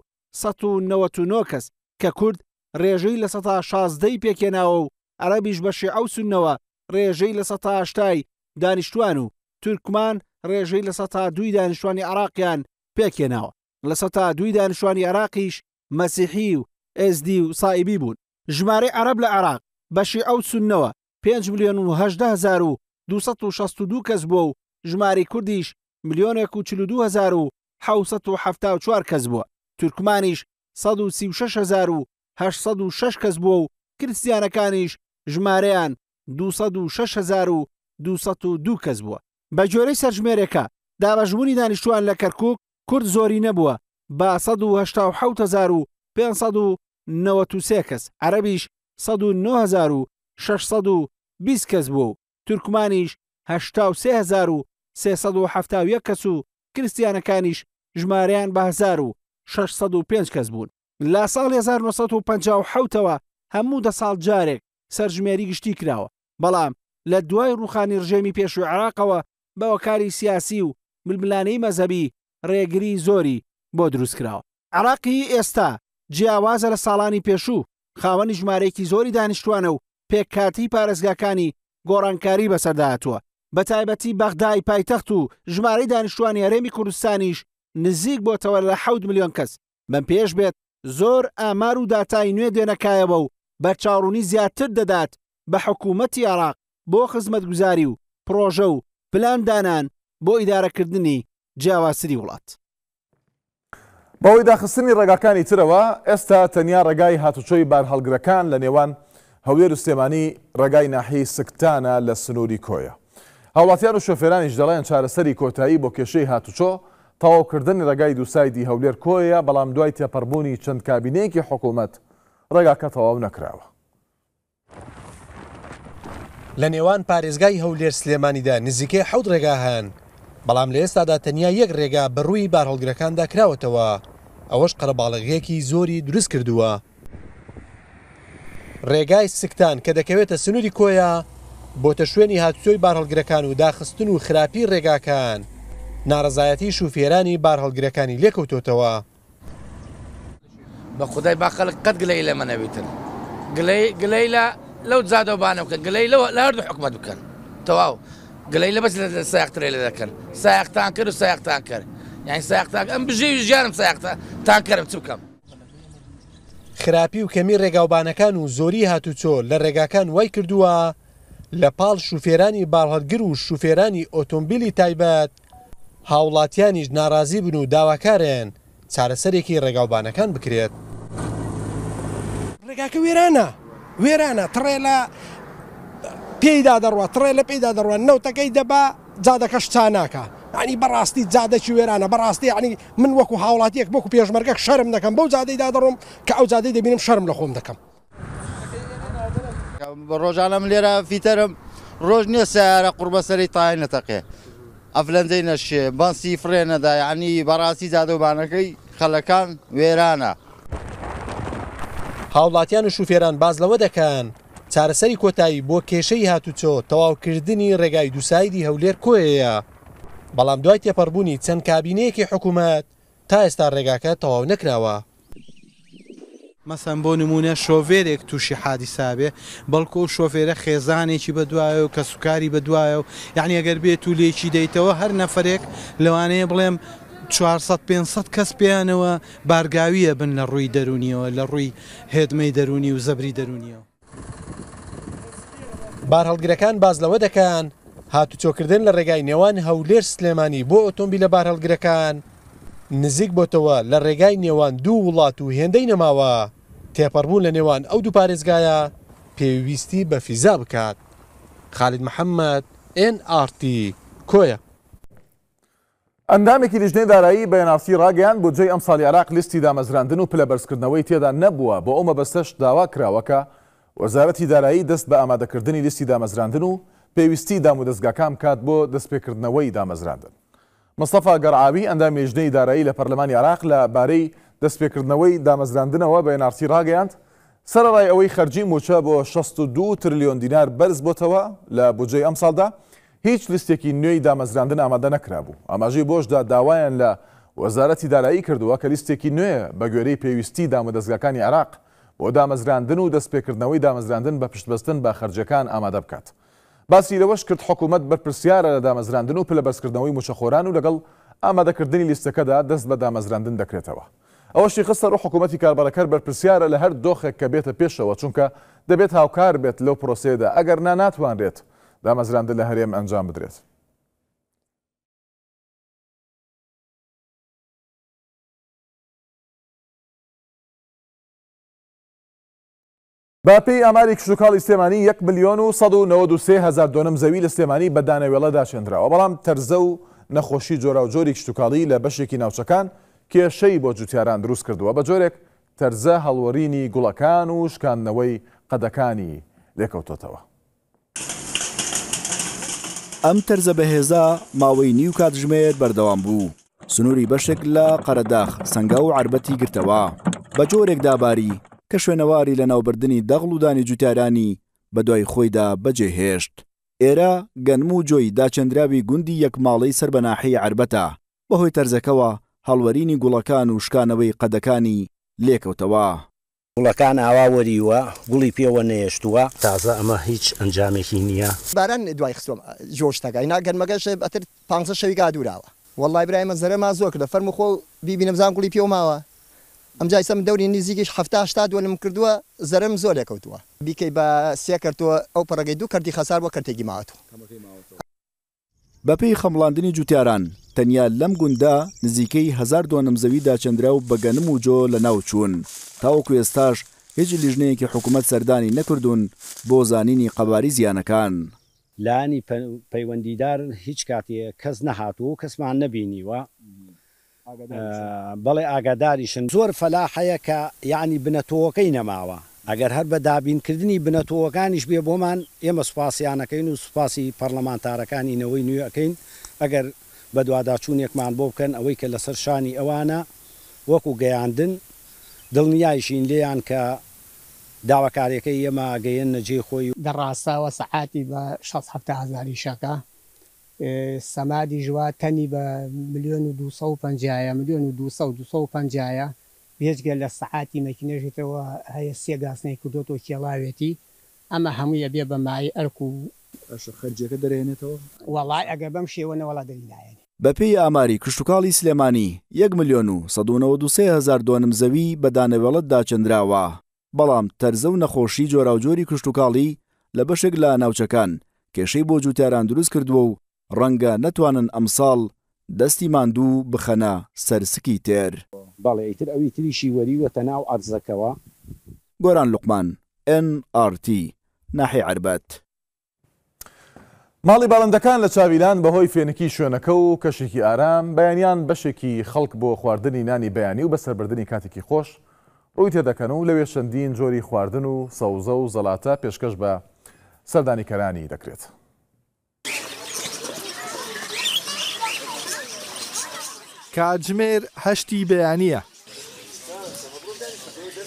کەس کە کورد ڕێژەی لە سەتا شازدەی پێکێناوە و عەرەبیش بە شێعو سونەوە ڕێژەی لە سەتا هشتای دانیشتوان و تورکمان ڕێژەی لە سەتا دوی دانیشتوانی عراقیان پێکێناوە لە سەتا دوی دانیشتوانی عراقیش مەسیحی و SD و سایبی بوون ژمارەی عرب لە عراق بەشی ئەو سونەوە 5 میلیۆن و 1962 کەس بووە و ژماری کوردیش میلیۆنێک و 42 1970 چوار کەس بووە تورکمانیش 16 کەس بووە و کرسیانەکانیش ژمارەیان 262 کەس بووە بە جۆرەی سەرژمێرێکە دابەژبوونی دانیشتوان لە کەرکک کورد زۆری نەبووە بە 1970 کەس عەربیش 1620 کەس بووە و تورکمانیش 1970 کەس و کرسیانەکانیش ژمارەیان بەهزار و 605 کەس بوون لە ساڵ 1950ەوە هەموو دە ساڵ جارێک سەرژمێری گشتی کراوە بەڵام لە دوای ڕوخانی ڕژێمی پێش و عراقەوە بەوەکاری سیاسی و ململانەی مەزەبی ڕێگری زۆری بۆ دروست کراوە عراقی ئێستا جیاوازە لە ساڵانی پێشوو خاوەنی ژمارەیەکی زۆری دانیشتوانە و پێکاتی پارێزگاکانی گۆڕانکاری بەسەرداهاتوە بە تایبەتی بەغدای پایتەخت و ژمارەی دانیشتوانی هەرێمی کوردستانیش نزیک بۆتەوە لە ح میلیۆن کەس بەم پێش بێت زۆر ئامار و داتای نوێ دێنەکایەوە و بە چاڕوونی زیاتر دەدات بە حکوومەتی عراق بۆ خزمەت گوزاری و پرۆژە و پلاندانان بۆ ئیدارەکردنی جیاواسری وڵات. بەوەی داخستنی ڕێگاکانی ترەوە ئێستا تەنیا ڕێگای هاتوچۆی بار هەڵگرەکان لە نێوان هەولێر سلێمانی ڕێگای ناحی سکتانە لە سنووری کۆیە. هاوڵاتیان و شوفێرانیش دەڵیان چارەسەری کۆتایی بۆ کێشەی هاتوچۆ تەواوکردنی ڕێگای دووسایدی هەولێر کۆیە بەڵام دوای تێپەربوونی چەند کابینەیەکی حکوومەت ڕێگاکە تەواو نەکراوە. لە نێوان پارێزگای هەولێر سلێمانیدا نزیکەی حەوت ڕێگا هەن بەڵام لە ئێستادا تەنیا یەک ڕێگا بڕووی بارهڵگرەکاندا کراوەتەوە ئەوەش قەرەباڵغەیەکی زۆری دروست کردووە. ڕێگای سکتان کە دەکەوێتە سنووری کۆیە بۆتە شوێنی هاتوۆی بارهڵگرەکان و داخستن و خراپی ڕێگاکان ناڕزایەتی شوفێرانی بار هەڵگرەکانی لێکەوتۆتەوە بە خدای با خەلق قەت گلەی لە منەویتن گلەی لە لەو زادەوبانە بکەن گلەی لەوە لە هەردوو حکومت بکەن تەواو گلەی لە بەس لە سایقترێ لە دەکەن سایقتان کرد و سایقتان کرد یعنی سایقتان ئەم بژێوی ژیانم سایقتان کەرم چ بکەم خراپی و کەمی ڕێگاوبانەکان و زۆری هاتوچۆ لە ڕێگاکان وای کردووە لە پاڵ شوفێرانی باڵهەتگر و شوفێرانی ئۆتۆمبیلی تایبەت هاوڵاتیانیش ناڕازی بن و داواکارێن چارەسەرێکی ڕێگاوبانەکان بکرێت ڕێگاکە وێرانە وێرانە تڕێ لە پێیدا دەڕوە تڕێ لە پێیدا دەڕوە نەوتەکەی دەبا جادەکە شتاناکە ینی بەڕاستی جادەکی وێرانە بەڕاستی ینی من وەکو هاوڵاتیەک بکو پێشمەرگەک شەرم دەکەم بەو جادەیدا دەڕۆم کە ئەو جادەی دەبینم شەرم لە خۆم دەکەم ڕۆژانەم لێرە فیتەرم ڕۆژ نییە سیارە قوربەسەری تاین نەتەقێ ئەفلەنجەی نەشێ بەسی فرێنەدا یعنی بەڕاستی زیادەوبانەکەی خەلەکان وێرانە. هاوڵاتیان و شوفێران باز لەوە دەکەن چارەسەری کۆتایی بۆ کێشەی هاتوچۆ تەواوکردنی ڕێگای دووسایدی هەولێر کۆیە بەڵام دوای تێپەڕبوونی چەند کابینەیەکی حکوومەت تا ئێستا ڕێگاکە تەواو نەکراوە مەسەم بۆ نمونە شۆڤێرێک تووشی حادیسابێ بەڵکو و شۆفێرە خێزانێکی بەدوایە و کە سوکاری بەدوایە و یعنی ئەگەر بێت و لێکی دەیتەوە هەر نەفرێک لەوانەیە بڵێم 400 کەس پێیانەوە بارگاویە بن لە ڕووی دەرونیەوە لە ڕووی هێدمەی دەرونی و زەبری دەرونیەوە. بار هەڵگرەکان باز لەوە دەکەن هاتوچۆکردن لە ڕێگای نێوان هەولێر سلێمانی بۆ ئۆتۆمبیل لە بار هەڵگرەکان نزیک بۆتەوە لە ڕێگای نێوان دوو وڵات و هێندەی نەماوە تێپەڕبوون لە نێوان ئەو دوو پارێزگایە پێویستی بە فیزا بکات خالید محەممەد NRT کۆیە ئەندامێکی لیژنەی دارایی بەناسی ڕاگەیان بۆ جێی ئەم ساڵی عراق لیستی دامەزراندن و پلە بەرزکردنەوەی تێدا نەبووە بۆ ئەومە بەستەش داوا کراوەکە وەزارەتی دارایی دەست بە ئامادەکردنی لیستی دامەزراندن و پێویستی دام و دەستگاکام کات بۆ دەستپێکردنەوەی دامەزراندن مستەفا گەڕاوی ئەندام مێژنەی دارایی لە پەرلەمانی عراق لە بارەی دەستپێکردنەوە دامەزراندنەوە بە نارسی ڕاگەیاند سەرڕای ئەوەی خەرجی موچە بۆ 62 تریلیۆن دینار بەرز بۆتەوە لە بجێ ئەم ساڵدا هیچ لیستێکی نوێی دامەزراندن ئامادە نەکرابوو ئاماژەی بۆشدا داوایان لە وەزارەتی دارایی کردووە کە لیستێکی نوێ بە گوێرەی پێویستی دامەدەستگاکانی عراق بۆ دامەزراندن و دەستپێکردنەوەی دامەزراندن بە پشتبستن بە خرجەکان ئامادە بکات. باسی لەوەش کرد حکوومەت بەرپسیارە لە دامەزراندن و پلە بەسکردنەوەی موچەخۆران و لەگەڵ ئامادەکردنی لیستەکەدا دەست بە دامەزراندن دەکرێتەوە. ئەوەشی خستە ڕۆ حکوومەتی کاربارەکەر بەرپسیارە لە هەر دۆخێک کە بێتە پێشەوە چونکە دەبێت هاوکار بێت لەو پرۆسێدا ئەگەر ناناتوانرێت دامەزراندن لە هەرێم ئەنجام بدرێت. باپی ئاماری کشتتوکاڵی سلێمانی 1 میلیۆن و 1970 دۆنم زەوی لە سلێمانی بەدانەوێڵەدا شێنراوە بەڵام تەرزە و نەخۆشی جۆرا و جۆری کشتتوکاڵی لە بەشێکی ناوچەکان کێشەی بۆ جوتیاران دروست کردووە بە جۆرێک تەرزە هەڵوەرینی گوڵەکان و شکاندنەوەی قەدەکانی لێکەوتۆتەوە. ئەم تەرزە بەهێزا ماوەی نیو کاتژمێر بەردەوام بوو. سنووری بەشێک لە قەرەداخ سنگە و عربەتی گرتەوە بە جۆرێک داباری کە شوێنەواری لە ناوبردننی دەغڵ ودانی جوتیارانی بە دوای خۆیدا بەجێهێشت ئێرە گەنم و جۆی داچەندراوی گوندی یەک ماڵەی سەر بەناحی عربەتە بەهۆی تەرزەکەەوە هەڵوەرینی گوڵەکان و شکانەوەی قەدەکانی لێکەوتەوە گوڵەکان ئاوا وەریوە گوڵی پێوە نێشتووە تازە ئەمە هیچ ئەنجامێکی نییە باران دوای خستۆم جۆشتەکە نا گەنمەگەش ئەتر 500 شەویگا دوراوە وەڵای برای مەزەرە ما زۆر لە فەرمخۆ بیبینەمزان گوڵی پێ ماوە ئەمجا ئیسە من دەوری نزیکیش هەهتا دوم کردووە زەرم زۆر لێکەوتووە بیکەی بە سێ کردووە ئەو پڕگەی دوو کردی خەسار بۆ کردێکی ماوەتوە بەپی خەمڵاندنی جوتیاران تەنیا لەم گوندا نزیکەی هزار دۆنم زەویدا چندرا و بەگەنم و جۆ لە ناو چوون تاوەکو ئێستاش هیچ لیژنەیەکی حکوومەت سەردانی نەکردوون بۆ زانینی قەباری زیانەکان. لانی پەیوەندیدار هیچ کاتێ کەس نەهاتوو و کەسمان نەبینیوە بەڵێ ئاگاداریشن زۆر فەلاحەیە کە یعنی بنەتەوەکەی نەماوە ئەگەر هەر بە دابینکردنی بنەتەوەکانیش بێ بۆمان ئێمە سوپاسیانەکەین و سوپاسی پەرلەمانتارەکانینەوەی نوێەکەین ئەگەر بە دوواداچوونێکمان بۆ بکەن ئەوەی کە لەسەر شانی ئەوانە وەکو گەیاندن دڵنیایشین لێیان کە داواکاریەکەی ئێمە گەیەن نەجێ خۆی دەڕاستەوە سەعاتی بە 16 هزاری شەکە سەمادی ژوا تەنی بە میلیۆن و 250 میلیۆن و 250 بێجگە لە سعاتی مەکینێژێتەوە هەیە سێ گاسنەی کودۆتۆ کێڵاوێتی ئەمە هەموویە بێ بە مای ئەرک و خەرجەکە دەرێنێتەوە وڵای ئەگە بەم شێوەنەوەڵا دەرینایەنی بەپی ئاماری کشتتوکاڵی سلێمانی 1 میلیۆن و 1970هزار دۆنم زەوی بە دانەوێڵت داچەندراوە بەڵام تەرزە و نەخۆشی جۆراوجۆری کشتتوکاڵی لە بەشێک لە ناوچەکان کێشەی بۆ جووتیاران دروست کردووە و ڕەنگە نەتوانن ئەمساڵ دەستی ماندوو بخەنە سەرسکی تێر بەڵێ ئیتر ئەوی تریشی وەریوەتە ناو ئارزەکەەوە گۆران لوقمان NRT ناحی عربەت. ماڵی باڵندەکان لە چاویلان بەهۆی فێنکی شوێنەکە و کەشێکی ئارام بەیانیان بەشێکی خەڵک بۆ خواردنی نانی بەیانی و بەسەربردننی کاتێکی خۆش ڕووی تێدەکەن و لەوێ چەندین جۆری خواردن و سەوزە و زەڵاتە پێشکەش بە سەردانیکەرانی دەکرێت. کاتژمێر هەشتی بەیانیە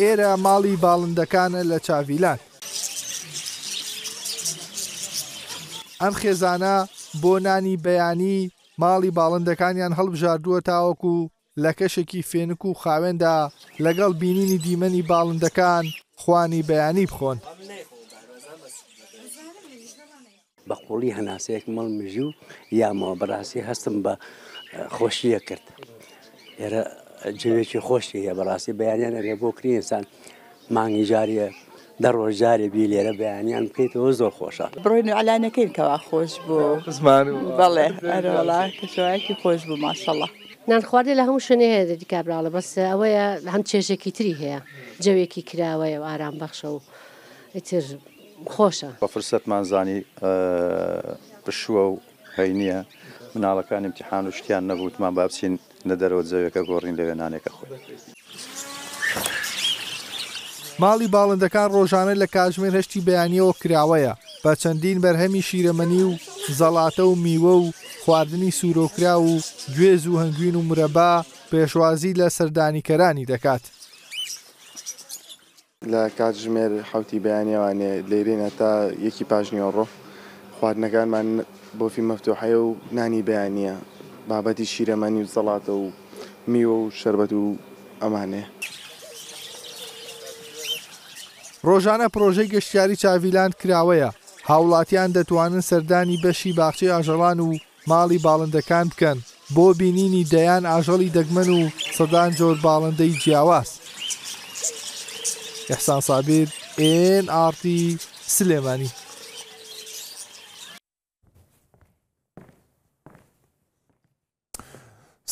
ئێرە ماڵی باڵندەکانە لە چاویلان ئەم خێزانە بۆ نانی بەیانی ماڵی باڵندەکانیان هەڵبژاردووە تاوەکو لە کەشێکی فێنک و خاوێندا لەگەڵ بینینی دیمەنی باڵندەکان خوانی بەیانی بخۆن بە قوڵی هەناسەیەک مەڵ مژی و یا مۆبراسی هەستم بە خۆشیە کرد ئێرە جوێکی خۆشی هەیە بەڕاستی بەیانیان ئەرێ بۆ کرینسان مانگی جاریە دە ڕۆژ جارێ بی لێرە بەیانیان بکەیتەوە زۆر خۆشە بڕۆین و ئالانەکەین کەوا خۆش بوو زمان بەڵێ ئەرەڵا کەشوایەکی خۆش بوو ماشەڵە نانخواردی لە هەموو شوێنێ هەیە دەدی کابراڵە بەس ئەوەیە هەم چێژێکی تری هەیە جەوێکی کراوەیە و ئارام بەخشە و ئیتر خۆشە بە فرسەتمان زانی پشووە و هەینە مناڵەکان امتحان و شتیان نەبووتمان بابچین لە دەرەوە جەوێکە گۆڕین لە وێنانێکە خۆی. ماڵی باڵندەکان ڕۆژانە لە کاژمێر هەشتی بەیانیەوە کراوەیە بە چەندین بەرهەمی شیرەمەنی و زەڵاتە و میوە و خواردنی سوورۆکرا و گوێز و هەنگوین و مرەبا پێشوازی لە سەردانیکەرانی دەکات. لە کاتژمێر حوتی بەیانیەوانێ لەیرێنە تا یەکی پاژنیۆڕۆ خواردنەکانمان بۆفی مەفتوحەیە و نانی بەیانە بابەتی شیرەمەنی و زەڵاتە و میوە و شربەت و ئەمانێ. ڕۆژانە پرۆژەی گەشتیاری چاویلاند کراوەیە هاوڵاتیان دەتوانن سەردانی بەشی باخچەی ئاژەڵان و ماڵی باڵندەکان بکەن بۆ بینینی دەیان ئاژەڵی دەگمەن و سەدان جۆر باڵندەی جیاواز. ئەحسان سابیر ئNRT سلێمانی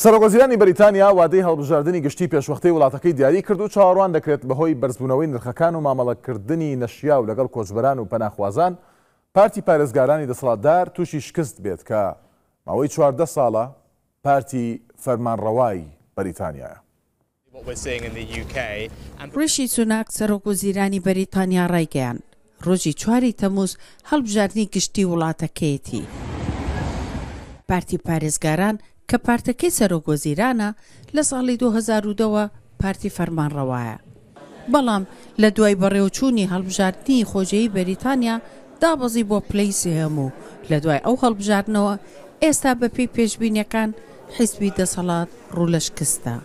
سەرۆگۆزیرانی بریتانیا وادەی هەڵبژاردننی گشتی پێشوەختی وڵاتەکەی دیاری کرد و چاڕوان دەکرێت بەهۆی بەرزبوونەوەی نرخەکان و مامەڵەکردنی نەشیا و لەگەڵ کۆچبەران و پەناخوازان پارتی پارێزگارانی دەسەڵاتدار تووشی شکست بێت کە ماوەی چواردە ساڵە پارتی فەرمانڕەوای بریتانیایە. ڕێشی سوناک سەرۆکۆزیرانی بەریتانیا ڕایگەیان ڕۆژی چواری تەموز هەڵبژاردننی گشتی وڵاتەکەیەتی. پارتی پارێزگاران کە پارتەکەی سەرۆگۆزیرانە لە ساڵی 2010ەوە پارتی فەرمانڕەوایە. بەڵام لە دوای بەڕێوچوونی هەڵبژاردننی خۆجەی بەریتانیا دابەزی بۆ پلیسی هەموو لە دوای ئەو هەڵبژاردنەوە ئێستا بەپی پێشببینیەکان حیسبی دەسەڵات ڕوو لە شکستە.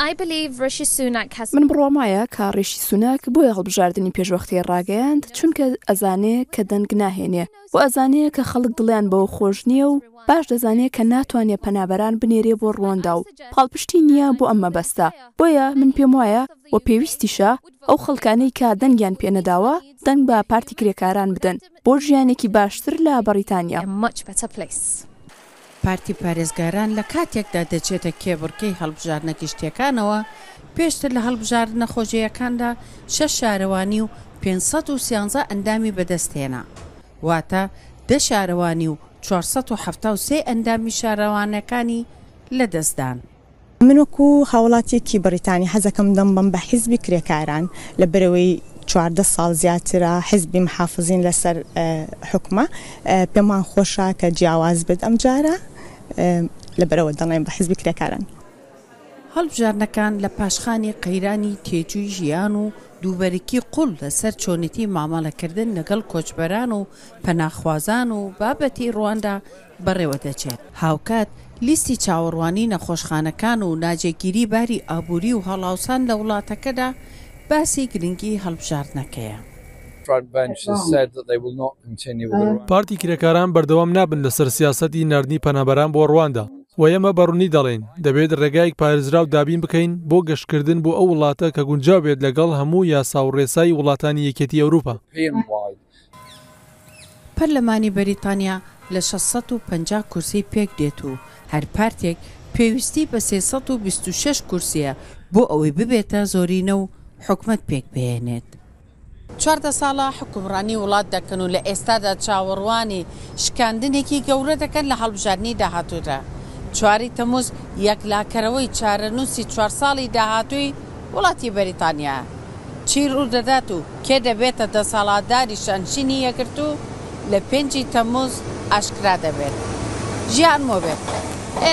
من بڕوام وایە کە ڕێشی سوناک بۆیە هەڵبژاردننی پێشوەختی ڕاگەیاند چونکە ئەزانێ کە دەنگ ناهێنێ و ئەزانەیە کە خەڵک دڵیان بەوە خۆش نییە و باش دەزانێت کە ناتوانێت پەنابەران بنێرێ بۆ ڕووندا و پاڵپشتی نییە بۆ ئەمە بەستە بۆیە من پێم وایە و پێویستیشە ئەو خەڵکانەی کا دەنگیان پێنەداوە دەنگ بە پارتی کرێکاران بدەن بۆ ژیانێکی باشتر لە بەریتانیا. پارتی پارێزگاران لە کاتێکدا دەچێتە کێبڕکەی هەڵبژارنە گشتیەکانەوە پێشتر لە هەڵبژار نەخۆشیەکاندا شە شارەوانی و 513 ئەندامی بەدەستهێنا واتە دە شارەوانی و 1970 ئەندامی شارەوانەکانی لە دەستدان. منوەکو هاوڵاتێکی بریتانی حەزەکەم دەم بم بە حیزبی کرێکاران لە برەوەی چواردە ساڵ زیاترە حزبی محافزین لەسەر حکومە پێمان خۆشە کە جیاواز بێت ئەم جارە لەبەرەوە دەڵێن بە حزبی کرێکاران هەڵبژارنەکان لە پاشخانی قەیرانی تێجووی ژیان و دووبەرەکی قوڵ لەسەر چۆنیەتی مامەڵەکردن لەگەڵ کۆچبەران و پەناخوازان و بابەتی ڕواندا بەڕێوە دەچێت هاوکات لیستی چاوەڕوانی نەخۆشخانەکان و ناجێگیری باری ئابووری و هەڵاوسان لە وڵاتەکەدا باسی گرنگی هەڵبژاردنەکەیە Uh, پارتی کرێکاران بەردەوام نابن لەسەر سیاستی نردنی پەنابەران بۆ ڕواندا و ئێمە بەڕوونی دەڵێن دەبێت ڕێگایك پارێزرا و دابین بکەین بۆ گەشتکردن بۆ ئەو وڵاتە کە گونجاو بێت لەگەڵ هەموو یاسا و ڕێسای وڵاتانی یەکێتی ئەوروپا پەرلەمانی بەریتانیا لە 650 کورسی پێک دێت و هەر پارتێک پێویستی بە 326 کورسیە بۆ ئەوەی ببێتە زۆرینە و حکومت پێک بێنێت چواردە ساڵە حکومڕانی وڵات دەکەن و لە ئێستادا چاوەڕوانی شکاندنێکی گەورە دەکەن لە هەڵبژارنی داهاتوودا. چواری تەموز یەکلاکەرەوەی چارەنووسی چوار ساڵی داهاتووی وڵاتی بەریتانیا. چیر و دەدات و کێ دەبێتە دەسەڵاتداری شەنشینی یەکرد و لە پێنجی تەموز ئاشکرا دەبێت. ژیان مۆبێت.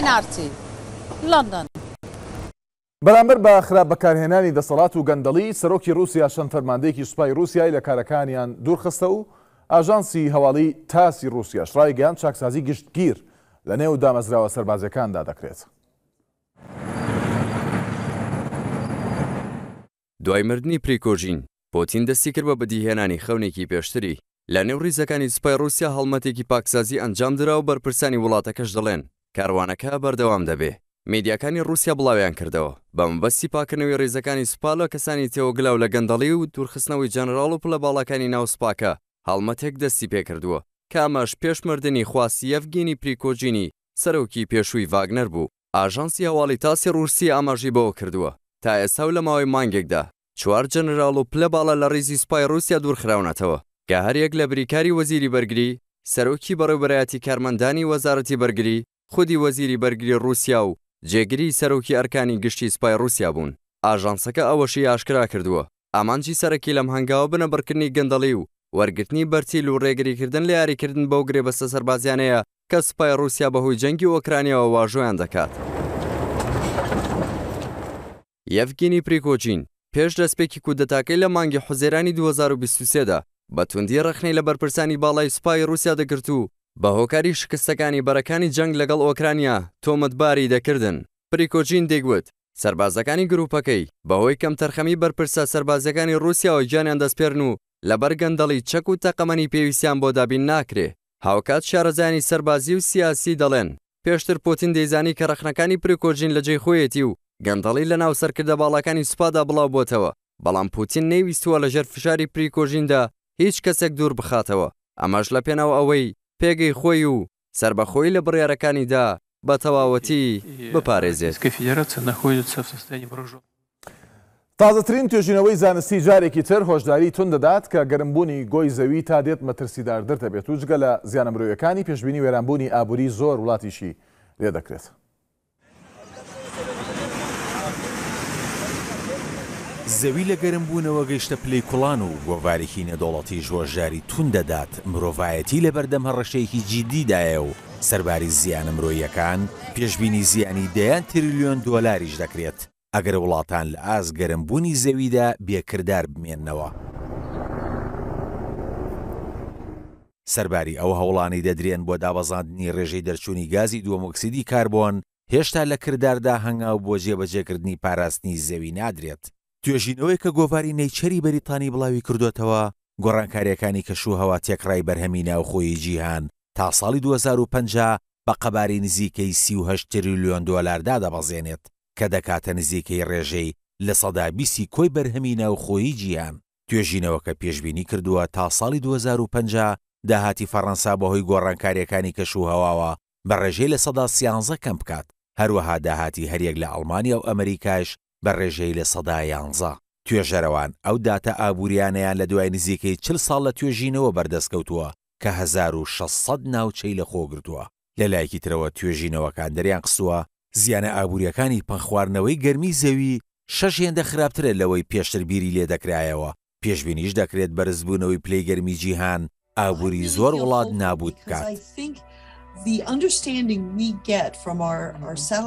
NRT لندن بەرامبەر بە خراپ بەکارهێنانی دەسەڵات و گەندەڵی سەرۆکی رووسیا شەن فەرماندەیەکی سوپای رووسای لە کارەکانیان دوورخستە و ئاژانسی هەواڵی تاسی رووسیا شڕای گەیان چاکسازی گشتگیر لە نێو دامەزراوە سەربازەکاندا دەکرێت. دوای مردنی پریکۆژین پۆتین دەستی کرد بە بەدیهێنانی خەونێکی پێشتری لە نێو ڕیزەکانی سوپای رووسیا هەڵمەتێکی پاکسازی ئەنجام درا و بەرپرسانی وڵاتەکەش دەڵێن کاروانەکە بەردەوام دەبێ میدیاکانی رووسیا بڵاویان کردەوە بەمبەستی پاکردنەوەی ڕێزەکانی سوپا لە کەسانی تێوە گلاو لە گەندەڵی و دوورخستنەوەی جەنرال و پلە باڵەکانی ناوسپاکە هەڵمەتێک دەستی پێکردووە کامەش پێشمردنی خواستی ئەفگینی پریکۆجینی سەرۆکی پێشووی ڤاگنەر بوو ئاژانسی هەواڵی تاسی رووسی ئاماژی بەوە کردووە تا ئێستا لە ماوەی مانگێکدا چوار جەنرال و پلە باڵە لە ڕیزی سوپای رووسیا دوورخراونەتەوە کە هەرەک لە بریکاری وەزیری بەرگری سەرۆکی بەڕێوبەرایەتی کارمەندانی وەزارەتی بەرگری خودی وەزیری بەرگری رووسیا و جێگیری سەرۆکی ئەرکانی گشتی سپای رووسیا بوون ئاژانسەکە ئەوەشی ئاشکرا کردووە ئامانجی سەرەکی لەم هەنگاوە بنەبڕکردنی گەندەڵی و وەرگرتنی بەرچیل و ڕێگریکردن لە یاریکردن بەو گرێبەستە سەربازیانەیە کە سپای رووسیا بەهۆی جەنگی ئۆکرانیەوە واژۆیان دەکات. یەفگینی پریکۆچین پێش دەستپێکی کودەتاکەی لە مانگی حوزێرانی 2023دا بە توندی ڕخنەی لە بەرپرسانی باڵای سوپای رووسیا دەگرت و بە هۆکاری شکستەکانی بەرەکانی جەنگ لەگەڵ ئۆکرانیا تۆمەتباری دەکردن پریکۆچین دەیگوت سربازەکانی گرروپەکەی بەهۆی کەم تەرخەمی بەرپرسە سربازەکانی رووسیاوە گیانیان دەستپێرن و لەبەر گەندەڵی چەک و تەقەمەنی پێویستیان بۆ دابین ناکرێ هاوکات شارەزانی سربازی و سیاسی دەڵێن پێشتر پۆتین دەیزانی کە رەخنەکانی پرکۆژین لە جێی خۆیەتی و گەندەڵی لە ناو سەرکردە باڵەکانی سوپادا بڵاو بۆتەوە بەڵام پوتین نەیویستووە لە ژەر فشاری پریکۆژیندا هیچ کەسێک دوور بخاتەوە ئەمەش لە پێناو ئەوەی پێگەی خۆی و سربەخۆی لە بڕیارەکانیدا بە تەواوەتی بپارێزێت تازەترین توێژینەوەی زانستی جارێکی تر هۆشداری تون دەدات کە گەرمبوونی گۆی زەوی تا دێت مەترسیدار دەردەبێت و جگە لە زیانە مرۆیەکانی پێشببینی وێرانبوونی ئابووری زۆر وڵاتیشی لێ دەکرێت. زەوی لە گەرم بوونەوە گەیشتە پلەی کوڵان و گۆڤارێکی نەدۆڵەتی ژۆژاری تون دەدات مرۆڤایەتی لە بەردەم هەڕەشەیەکی جدیدایە و سەرباری زیانە مرۆیەکان پێشببینی زیانی دەیان تریلیۆن دۆلاریش دەکرێت ئەگەر وڵاتان لە ئاز گەرمبوونی زەویدا بێکردار بمێننەوە. سەرباری ئەو هەوڵانی دەدرێن بۆ دابەزاندنی ڕێژەی دەرچوونی گازی دووەمۆکسیدی کاربۆن هێشتا لە کرداردا هەنگاو بۆ جێبەجێکردنی پاراستنی زەوی نادرێت توێژینەوەی کە گۆڤاری نەیچەری بەریتانی بڵاوی کردوێتەوە گۆڕانکاریەکانی کەشوو هەوا تێکڕای بەرهەمی ناوخۆی جیهان تا ساڵی 2050 بە قەباری نزیکەی 38 تریلیۆن دۆلاردا دەبەزێنێت کە دەکاتە نزیکەی ڕێژەی لە سەدا بیسی کۆی بەرهەمی ناوخۆیی جیان توێژینەوەکە پێشببینی کردووە تا ساڵی 2050 داهاتی فەڕەنسا بەهۆی گۆڕانکاریەکانی کەشوو هەواوە بە ڕێژەی لە سەدا سیانزە کەم بکات هەروەها داهاتی هەرەک لە ئەڵمانیا و ئەمریکایش بە ڕێژەی لە سەدا یانزە توێژەرەوان ئەو داتە ئابوووریانەیان لە دوای نزیکەی چل ساڵ لە توێژینەوە بەردەستکەوتووە کە 1600 ناوچەی لە خۆگرتووە لەلایەکی ترەوە توێژینەوەکان دەریان قسووە زیانە ئابوووریەکانی پەنخواردنەوەی گەرمی زەوی شەژێندە خراپترە لەوەی پێشتر بیری لێ دەکرایەوە پێشبینیش دەکرێت بەرزبوونەوەی پلەی گەرمی جیهان ئابووری زۆر وڵات نابوت بکات.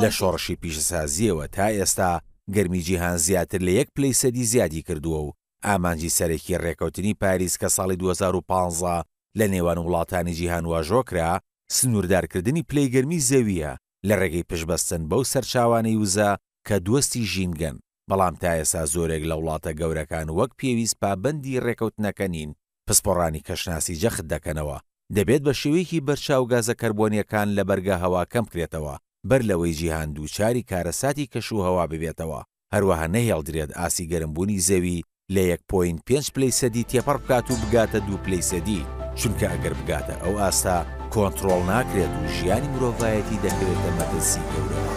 لە شۆڕشی پیشەسازیەوە تا ئێستا گەرمیجییهان زیاتر لە یەک پلەی سەدی زیادی کردووە و ئامانجی سەرەکی ڕێکەوتنی پاریس کە ساڵی 2015 لە نێوان وڵاتانی جیهان واژۆکرا سنووردارکردنی پلەی گەرمی زەویە لە ڕێگەی پشبەستن بەو سەرچاوانەی وزە کە دوستی ژینگەن بەڵام تا ئێسا زۆرێک لە وڵاتە گەورەکان وەک پێویست پابندی ڕێکەوتنەکەنین پسپۆڕانی کەشناسی جەخت دەکەنەوە دەبێت بە شێوەیەکی بەرچاو گازە کەربۆنیەکان لە بەرگە هەوا کەم کرێتەوە بەر لەوەی جیهان دووچاری کارەساتی کەشو هەوا ببێتەوە هەروەها نەهێڵدرێت ئاسی گەرمبوونی زەوی لە 1.5 پلی سەدی تێپەڕ بکات و بگاتە دوو پلی سەدی چونکە ئەگەر بگاتە ئەو ئاستا کۆنتترۆل ناکرێت و ژیانی مرۆڤایەتی دەکرێتە مەدەسی گەورەوە.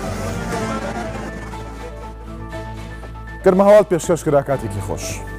گەرمەهاڵات پێشکەش کرا کاتێکی خۆش.